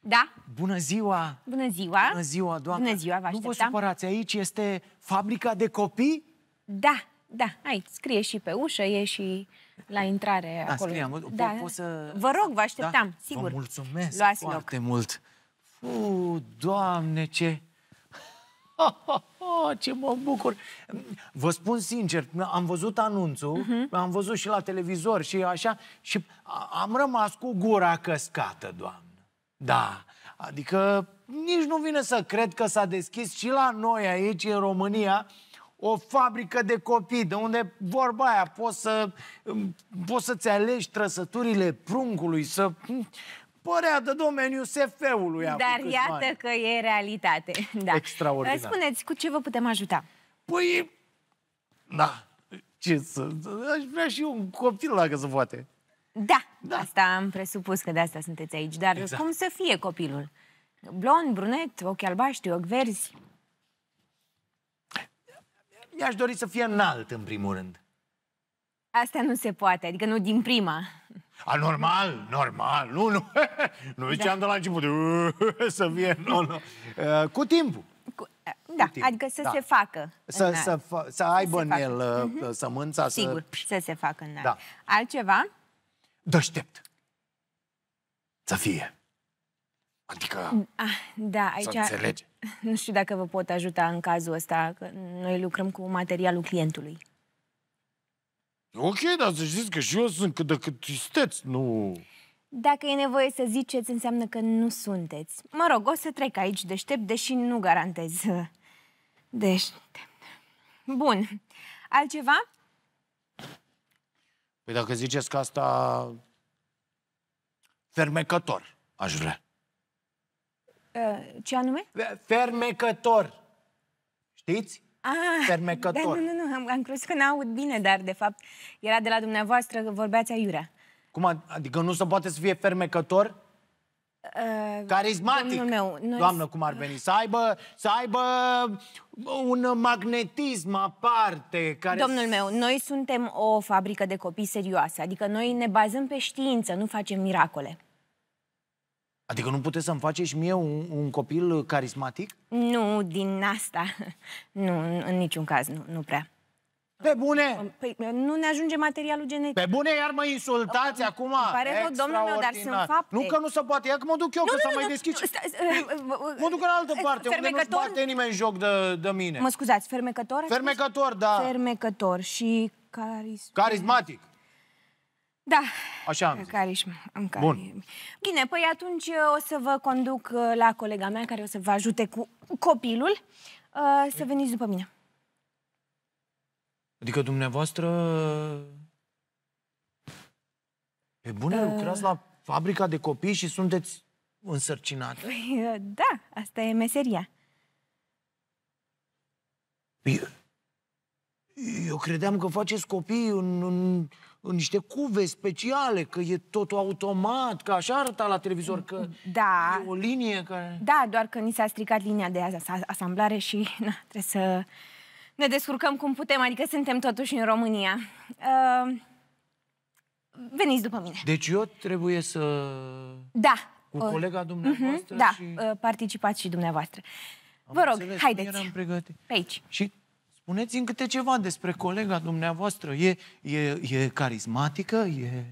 Da? Bună ziua! Bună ziua! Bună ziua, doamnă! Bună ziua, vă așteptam. Nu vă supărați, aici este fabrica de copii? Da, da, aici scrie și pe ușă, e și la intrare da, acolo. Scrie, Po da, scrie, să... Vă rog, vă așteptam, da. sigur. Vă mulțumesc Luați foarte loc. mult. Fu, doamne, ce... Oh, oh, oh, ce mă bucur! Vă spun sincer, am văzut anunțul, uh-huh. am văzut și la televizor și așa, și am rămas cu gura căscată, doamne. Da, adică nici nu vine să cred că s-a deschis și la noi aici, în România, o fabrică de copii, de unde vorba aia, poți, să, mm, poți să-ți alegi trăsăturile pruncului, să mm, părea de domeniu SF-ului. Dar iată mani. că e realitate. Da. Extraordinar. Spuneți, cu ce vă putem ajuta? Păi, da, ce să... Aș vrea și eu un copil dacă se poate. Da, da, asta am presupus că de asta sunteți aici. Dar exact. cum să fie copilul? Blond, brunet, ochi albaștri, ochi verzi? I-aș dori să fie înalt, în primul rând. Asta nu se poate, adică nu din prima. A, normal, normal, nu, nu. Nu da. ziceam da. de la început să fie, nu, nu. Uh, cu timpul. Cu, uh, da, cu timp. adică să da. se facă. Să, să, fa să aibă să în el uh-huh. sămânța. Sigur, să... să se facă înalt. Da. Altceva? deștept să fie. Adică mm, ah, da, aici, să înțelege. Nu știu dacă vă pot ajuta în cazul ăsta, că noi lucrăm cu materialul clientului. Ok, dar să știți că și eu sunt cât de cât isteți, nu... Dacă e nevoie să ziceți, înseamnă că nu sunteți. Mă rog, o să trec aici deștept, deși nu garantez deștept. Bun. Altceva? Păi dacă ziceți că asta fermecător aș vrea. Ce anume? Fermecător. Știți? Ah, fermecător. Da, nu, nu, nu, am, am crezut că n-aud bine, dar de fapt era de la dumneavoastră, vorbeați aiurea. Cum, adică nu se poate să fie fermecător? Uh, Carismatic, meu, noi... doamnă, cum ar veni, să aibă, să aibă un magnetism aparte. Care... Domnul meu, noi suntem o fabrică de copii serioase, adică noi ne bazăm pe știință, nu facem miracole. Adică nu puteți să-mi faceți mie un, un copil carismatic? Nu, din asta, nu, în niciun caz, nu, nu prea. Pe bune? Păi nu ne ajunge materialul genetic. Pe bune, iar mă insultați acum. Îmi pare rău, domnul meu, dar sunt fapte. Nu că nu se poate, ia că mă duc eu, nu, că s-a mai deschis. Mă duc în altă parte, unde nu-și bate nimeni joc de, de mine. Mă scuzați, fermecător? Fermecător, da. Fermecător și carism. Carismatic. Da. Așa am zis. Carisma. Am cari... Bun. Bine, păi atunci o să vă conduc uh, la colega mea care o să vă ajute cu copilul. Uh, să veniți după mine. Adică dumneavoastră... Pe bune, uh... lucrați la fabrica de copii și sunteți însărcinată? Păi, da, asta e meseria. Eu, păi, eu credeam că faceți copii în, în, în niște cuve speciale, că e totul automat, că așa arăta la televizor, că da. e o linie care... Da, doar că ni s-a stricat linia de asamblare și na, trebuie să ne descurcăm cum putem, adică suntem totuși în România. Uh, veniți după mine. Deci eu trebuie să... Da. Cu uh, colega dumneavoastră uh-huh, Da, și... uh, participați și dumneavoastră. Am Vă rog, înțeles, haideți. Eram pregătit. Pe aici. Și spuneți-mi câte ceva despre colega dumneavoastră. E, e, e carismatică? E...